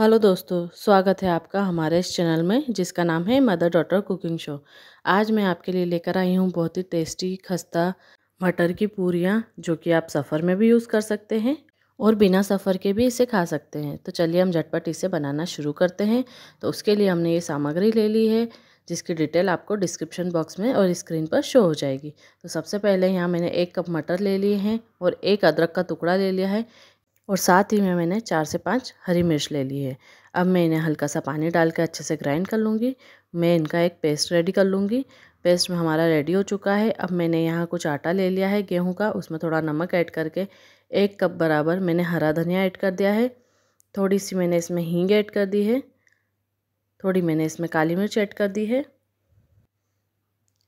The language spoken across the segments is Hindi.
हेलो दोस्तों स्वागत है आपका हमारे इस चैनल में जिसका नाम है मदर डॉटर कुकिंग शो आज मैं आपके लिए लेकर आई हूँ बहुत ही टेस्टी खस्ता मटर की पूरियाँ जो कि आप सफ़र में भी यूज़ कर सकते हैं और बिना सफ़र के भी इसे खा सकते हैं तो चलिए हम झटपट इसे बनाना शुरू करते हैं तो उसके लिए हमने ये सामग्री ले ली है जिसकी डिटेल आपको डिस्क्रिप्शन बॉक्स में और स्क्रीन पर शो हो जाएगी तो सबसे पहले यहाँ मैंने एक कप मटर ले लिए हैं और एक अदरक का टुकड़ा ले लिया है और साथ ही में मैंने चार से पाँच हरी मिर्च ले ली है अब मैं इन्हें हल्का सा पानी डाल के अच्छे से ग्राइंड कर लूँगी मैं इनका एक पेस्ट रेडी कर लूँगी पेस्ट में हमारा रेडी हो चुका है अब मैंने यहाँ कुछ आटा ले लिया है गेहूँ का उसमें थोड़ा नमक ऐड करके एक कप बराबर मैंने हरा धनिया ऐड कर दिया है थोड़ी सी मैंने इसमें हींग ऐड कर दी है थोड़ी मैंने इसमें काली मिर्च ऐड कर दी है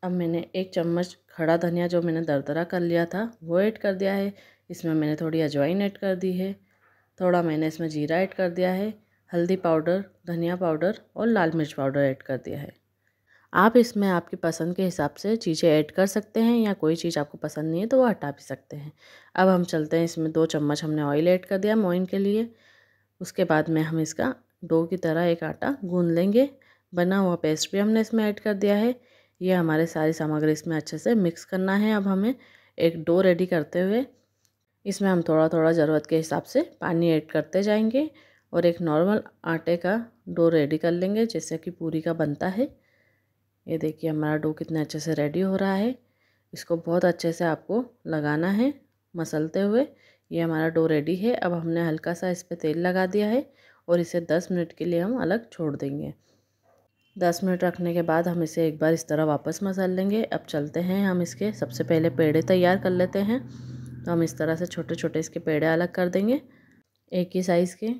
अब मैंने एक चम्मच खड़ा धनिया जो मैंने दरदरा कर लिया था वो ऐड कर दिया है इसमें मैंने थोड़ी अजवाइन ऐड कर दी है थोड़ा मैंने इसमें जीरा ऐड कर दिया है हल्दी पाउडर धनिया पाउडर और लाल मिर्च पाउडर ऐड कर दिया है आप इसमें आपकी पसंद के हिसाब से चीज़ें ऐड कर सकते हैं या कोई चीज़ आपको पसंद नहीं है तो वो हटा भी सकते हैं अब हम चलते हैं इसमें दो चम्मच हमने ऑयल ऐड कर दिया मोइन के लिए उसके बाद में हम इसका डो की तरह एक आटा गूँध लेंगे बना हुआ पेस्ट भी हमने इसमें ऐड कर दिया है ये हमारे सारी सामग्री इसमें अच्छे से मिक्स करना है अब हमें एक डो रेडी करते हुए इसमें हम थोड़ा थोड़ा ज़रूरत के हिसाब से पानी ऐड करते जाएंगे और एक नॉर्मल आटे का डो रेडी कर लेंगे जैसे कि पूरी का बनता है ये देखिए हमारा डो कितने अच्छे से रेडी हो रहा है इसको बहुत अच्छे से आपको लगाना है मसलते हुए ये हमारा डो रेडी है अब हमने हल्का सा इस पर तेल लगा दिया है और इसे दस मिनट के लिए हम अलग छोड़ देंगे दस मिनट रखने के बाद हम इसे एक बार इस तरह वापस मसल लेंगे अब चलते हैं हम इसके सबसे पहले पेड़े तैयार कर लेते हैं तो हम इस तरह से छोटे छोटे इसके पेड़े अलग कर देंगे एक ही साइज़ के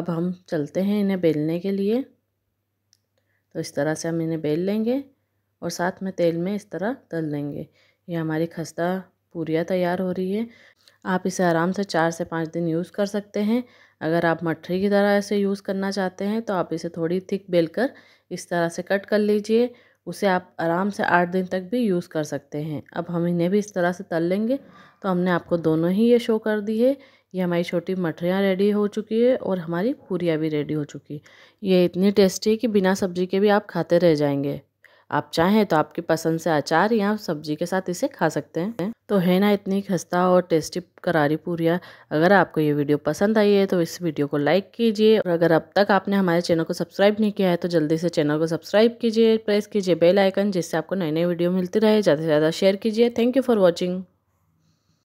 अब हम चलते हैं इन्हें बेलने के लिए तो इस तरह से हम इन्हें बेल लेंगे और साथ में तेल में इस तरह तल लेंगे ये हमारी खस्ता पूरियाँ तैयार हो रही है आप इसे आराम से चार से पाँच दिन यूज़ कर सकते हैं अगर आप मठरी की तरह इसे यूज़ करना चाहते हैं तो आप इसे थोड़ी थिक बेलकर इस तरह से कट कर लीजिए उसे आप आराम से आठ दिन तक भी यूज़ कर सकते हैं अब हम इन्हें भी इस तरह से तल लेंगे तो हमने आपको दोनों ही ये शो कर दी है ये हमारी छोटी मठरियाँ रेडी हो चुकी है और हमारी पूरियाँ भी रेडी हो चुकी है ये इतनी टेस्टी है कि बिना सब्जी के भी आप खाते रह जाएंगे आप चाहें तो आपकी पसंद से अचार या सब्जी के साथ इसे खा सकते हैं तो है ना इतनी खस्ता और टेस्टी करारी पूरियाँ अगर आपको ये वीडियो पसंद आई है तो इस वीडियो को लाइक कीजिए और अगर अब तक आपने हमारे चैनल को सब्सक्राइब नहीं किया है तो जल्दी से चैनल को सब्सक्राइब कीजिए प्रेस कीजिए बेल आइकन जिससे आपको नई नए वीडियो मिलती रहे ज़्यादा से ज़्यादा शेयर कीजिए थैंक यू फॉर वॉचिंग